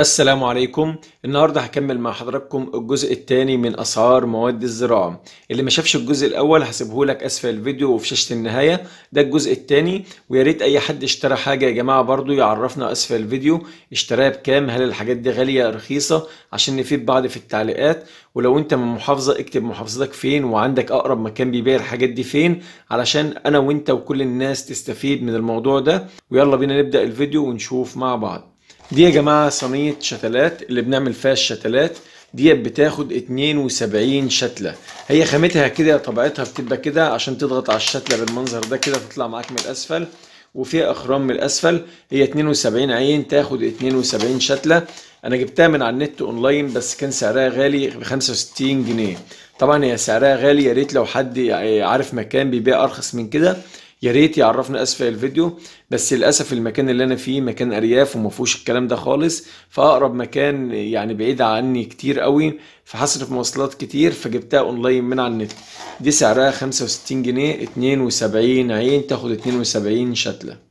السلام عليكم النهاردة هكمل مع حضراتكم الجزء الثاني من أسعار مواد الزراعة اللي ما شافش الجزء الأول هسيبهولك أسفل الفيديو وفي شاشة النهاية ده الجزء الثاني ويا ريت أي حد اشترى حاجة يا جماعة برضو يعرفنا أسفل الفيديو اشتراها بكام هل الحاجات دي غالية رخيصة عشان نفيد بعض في التعليقات ولو أنت من محافظة اكتب محافظتك فين وعندك أقرب مكان بيبيع الحاجات دي فين علشان أنا وأنت وكل الناس تستفيد من الموضوع ده ويلا بينا نبدأ الفيديو ونشوف مع بعض دي يا جماعة صينية شتلات اللي بنعمل فيها الشتلات ديت بتاخد 72 شتلة هي خامتها كده طبيعتها بتبقى كده عشان تضغط على الشتلة بالمنظر ده كده تطلع معاك من الأسفل وفيها اخرام من الاسفل هي 72 عين تاخد 72 شتله انا جبتها من على النت اونلاين بس كان سعرها غالي ب 65 جنيه طبعا هي سعرها غالي يا ريت لو حد عارف مكان بيبيع ارخص من كده يا ريت يعرفنا اسفل الفيديو بس للاسف المكان اللي انا فيه مكان ارياف وما فيهوش الكلام ده خالص فاقرب مكان يعني بعيد عني كتير قوي في مواصلات كتير فجبتها اونلاين من على النت دي سعرها 65 جنيه 72 عين تاخد 72 شتله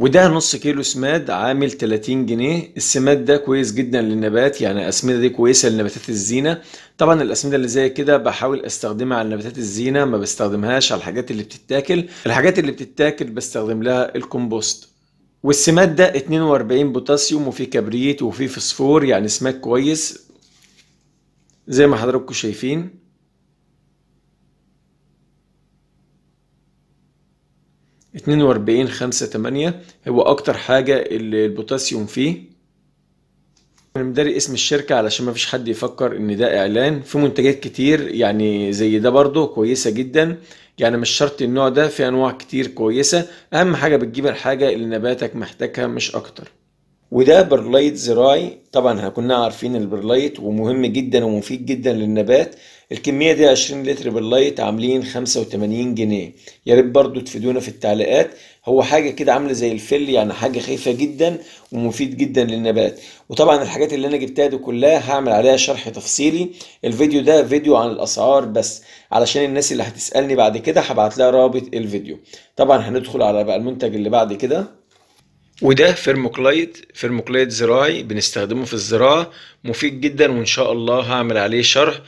وده نص كيلو سماد عامل 30 جنيه السماد ده كويس جدا للنبات يعني الاسمده دي كويسه لنباتات الزينه طبعا الاسمده اللي زي كده بحاول استخدمها على نباتات الزينه ما بستخدمهاش على الحاجات اللي بتتاكل الحاجات اللي بتتاكل بستخدم لها الكمبوست والسماد ده 42 بوتاسيوم وفيه كبريت وفيه فوسفور يعني سماد كويس زي ما حضراتكم شايفين 42 5 8 هو اكتر حاجة اللي البوتاسيوم فيه انا مداري اسم الشركة علشان ما فيش حد يفكر ان ده اعلان في منتجات كتير يعني زي ده برضه كويسة جدا يعني مش شرط النوع ده في انواع كتير كويسة اهم حاجة بتجيب الحاجة اللي نباتك محتاجها مش اكتر وده برلايت زراعي طبعا كنا عارفين البرلايت ومهم جدا ومفيد جدا للنبات الكمية دي 20 لتر برلايت عاملين 85 جنيه يا ريت برضو تفيدونا في التعليقات هو حاجة كده عاملة زي الفل يعني حاجة خفيفة جدا ومفيد جدا للنبات وطبعا الحاجات اللي انا جبتها دي كلها هعمل عليها شرح تفصيلي الفيديو ده فيديو عن الاسعار بس علشان الناس اللي هتسألني بعد كده هبعت لها رابط الفيديو طبعا هندخل على بقى المنتج اللي بعد كده وده فيرموكلايت فيرموكلايت زراعي بنستخدمه في الزراعة مفيد جدا وان شاء الله هعمل عليه شرح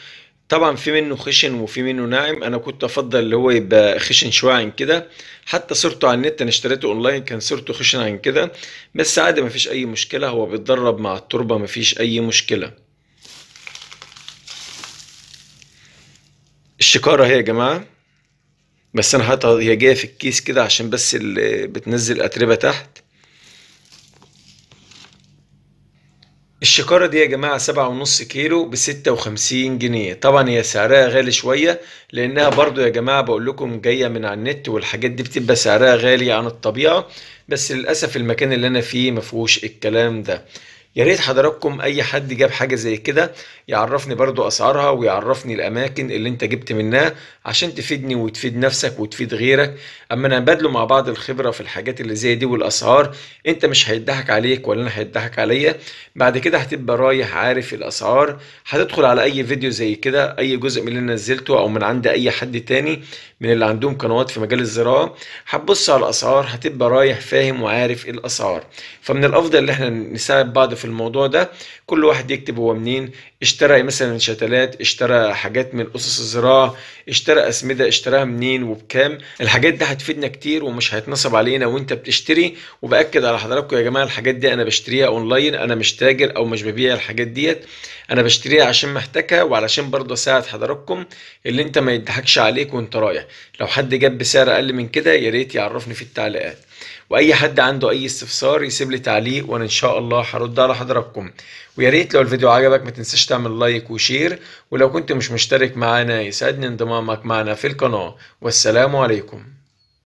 طبعا في منه خشن وفي منه ناعم انا كنت افضل اللي هو يبقى خشن شويه عن كده حتى صورته على النت انا اشتريته اونلاين كان صورته خشن عن كده بس عادي مفيش اي مشكله هو بيتدرب مع التربه مفيش اي مشكله الشكاره اهي يا جماعه بس انا حاطها هي جايه في الكيس كده عشان بس اللي بتنزل اتربه تحت الشكارة دي يا جماعة سبعة ونص كيلو بستة وخمسين جنيه طبعا هي سعرها غالي شوية لأنها برضو يا جماعة بقول لكم جاية من على النت والحاجات دي بتبقى سعرها غالي عن الطبيعة بس للأسف المكان اللي أنا فيه مفهوش الكلام ده يا ريت حضراتكم اي حد جاب حاجه زي كده يعرفني برضو اسعارها ويعرفني الاماكن اللي انت جبت منها عشان تفيدني وتفيد نفسك وتفيد غيرك اما نبادلوا مع بعض الخبره في الحاجات اللي زي دي والاسعار انت مش هيضحك عليك ولا انا هيضحك عليا بعد كده هتبقى رايح عارف الاسعار هتدخل على اي فيديو زي كده اي جزء من اللي نزلته او من عند اي حد تاني من اللي عندهم قنوات في مجال الزراعه هتبص على الاسعار هتبقى رايح فاهم وعارف الاسعار فمن الافضل ان احنا نساعد بعض في الموضوع ده كل واحد يكتب هو منين اشترى مثلا شتلات اشترى حاجات من اسس الزراعه اشترى اسمده اشتراها منين وبكام الحاجات دي هتفيدنا كتير ومش هيتنصب علينا وانت بتشتري وباكد على حضراتكم يا جماعه الحاجات دي انا بشتريها اونلاين انا مش تاجر او مش ببيع الحاجات ديت انا بشتريها عشان محتاجها وعلشان برضه اساعد حضراتكم اللي انت ما يضحكش عليك وانت رايح لو حد جاب بسعر اقل من كده يا ريت يعرفني في التعليقات واي حد عنده اي استفسار يسيب لي تعليق وانا ان شاء الله هرد على حضراتكم ويا ريت لو الفيديو عجبك ما تنساش تعمل لايك وشير ولو كنت مش مشترك معانا يسعدني انضمامك معنا في القناه والسلام عليكم